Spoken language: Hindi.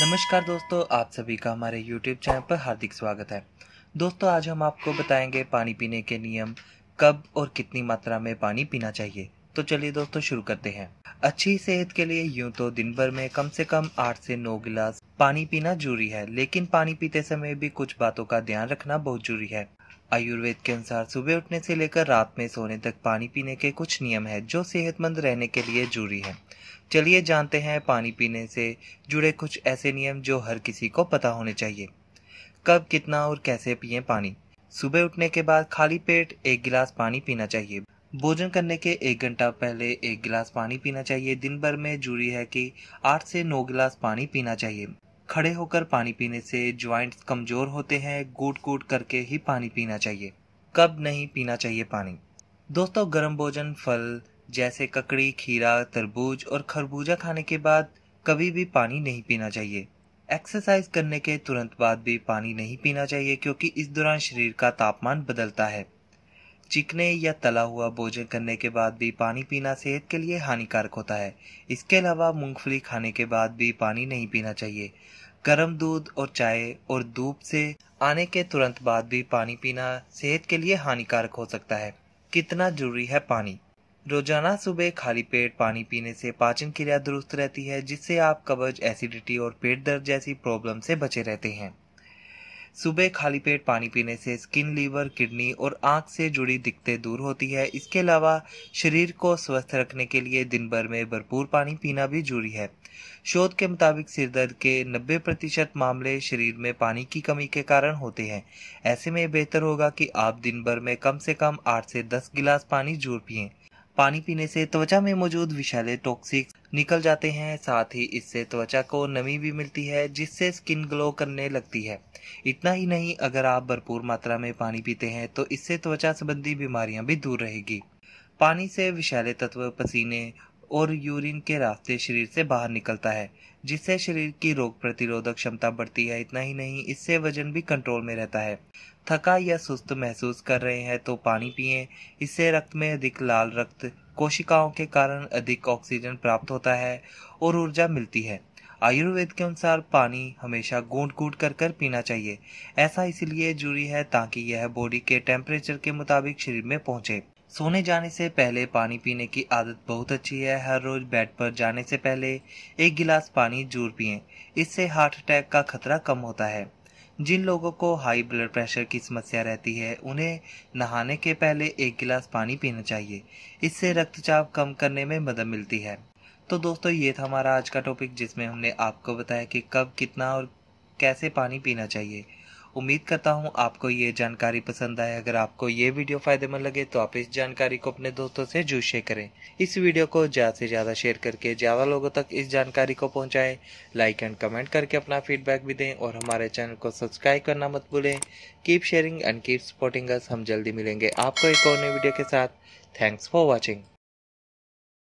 नमस्कार दोस्तों आप सभी का हमारे YouTube चैनल पर हार्दिक स्वागत है दोस्तों आज हम आपको बताएंगे पानी पीने के नियम कब और कितनी मात्रा में पानी पीना चाहिए तो चलिए दोस्तों शुरू करते हैं अच्छी सेहत के लिए यूं तो दिन भर में कम से कम आठ से नौ गिलास पानी पीना जरूरी है लेकिन पानी पीते समय भी कुछ बातों का ध्यान रखना बहुत जरूरी है आयुर्वेद के अनुसार सुबह उठने से लेकर रात में सोने तक पानी पीने के कुछ नियम हैं जो सेहतमंद रहने के लिए जरूरी हैं चलिए जानते हैं पानी पीने से जुड़े कुछ ऐसे नियम जो हर किसी को पता होने चाहिए कब कितना और कैसे पिए पानी सुबह उठने के बाद खाली पेट एक गिलास पानी पीना चाहिए भोजन करने के एक घंटा पहले एक गिलास पानी पीना चाहिए दिन भर में जरूरी है कि आठ से नौ गिलास पानी पीना चाहिए खड़े होकर पानी पीने से ज्वाइंट कमज़ोर होते हैं गूट गूट करके ही पानी पीना चाहिए कब नहीं पीना चाहिए पानी दोस्तों गर्म भोजन फल जैसे ककड़ी खीरा तरबूज और खरबूजा खाने के बाद कभी भी पानी नहीं पीना चाहिए एक्सरसाइज करने के तुरंत बाद भी पानी नहीं पीना चाहिए क्योंकि इस दौरान शरीर का तापमान बदलता है चिकने या तला हुआ भोजन करने के बाद भी पानी पीना सेहत के लिए हानिकारक होता है इसके अलावा मूंगफली खाने के बाद भी पानी नहीं पीना चाहिए गर्म दूध और चाय और धूप से आने के तुरंत बाद भी पानी पीना सेहत के लिए हानिकारक हो सकता है कितना जरूरी है पानी रोजाना सुबह खाली पेट पानी पीने से पाचन क्रिया दुरुस्त रहती है जिससे आप कब्ज एसिडिटी और पेट दर्द जैसी प्रॉब्लम से बचे रहते हैं सुबह खाली पेट पानी पीने से स्किन लीवर किडनी और आंख से जुड़ी दिक्कतें दूर होती है इसके अलावा शरीर को स्वस्थ रखने के लिए दिन भर में भरपूर पानी पीना भी जरूरी है शोध के मुताबिक सिरदर्द के 90 प्रतिशत मामले शरीर में पानी की कमी के कारण होते हैं ऐसे में बेहतर होगा कि आप दिन भर में कम से कम 8 से 10 गिलास पानी जरूर पिए पानी पीने से त्वचा में मौजूद विषैले टॉक्सिक निकल जाते हैं साथ ही इससे त्वचा को नमी भी मिलती है जिससे स्किन ग्लो करने लगती है इतना ही नहीं अगर आप भरपूर मात्रा में पानी पीते हैं तो इससे त्वचा संबंधी बीमारियां भी दूर रहेगी पानी से विषैले तत्व पसीने और यूरिन के रास्ते शरीर से बाहर निकलता है जिससे शरीर की रोग प्रतिरोधक क्षमता बढ़ती है इतना ही नहीं इससे वजन भी कंट्रोल में रहता है थका या सुस्त महसूस कर रहे हैं तो पानी पिए इससे रक्त में अधिक लाल रक्त कोशिकाओं के कारण अधिक ऑक्सीजन प्राप्त होता है और ऊर्जा मिलती है आयुर्वेद के अनुसार पानी हमेशा गूंट गूंट कर कर पीना चाहिए ऐसा इसलिए जरूरी है ताकि यह बॉडी के टेम्परेचर के मुताबिक शरीर में पहुंचे सोने जाने से पहले पानी पीने की आदत बहुत अच्छी है हर रोज बेड पर जाने से पहले एक गिलास पानी जरूर पिए इससे हार्ट अटैक का खतरा कम होता है जिन लोगों को हाई ब्लड प्रेशर की समस्या रहती है उन्हें नहाने के पहले एक गिलास पानी पीना चाहिए इससे रक्तचाप कम करने में मदद मिलती है तो दोस्तों ये था हमारा आज का टॉपिक जिसमें हमने आपको बताया कि कब कितना और कैसे पानी पीना चाहिए उम्मीद करता हूँ आपको ये जानकारी पसंद आए अगर आपको ये वीडियो फायदेमंद लगे तो आप इस जानकारी को अपने दोस्तों से जरूर शेयर करें इस वीडियो को ज़्यादा से ज़्यादा शेयर करके ज़्यादा लोगों तक इस जानकारी को पहुँचाए लाइक एंड कमेंट करके अपना फीडबैक भी दें और हमारे चैनल को सब्सक्राइब करना मत भूलें keep sharing and keep supporting हम जल्दी मिलेंगे आपको एक और नई वीडियो के साथ थैंक्स फॉर वॉचिंग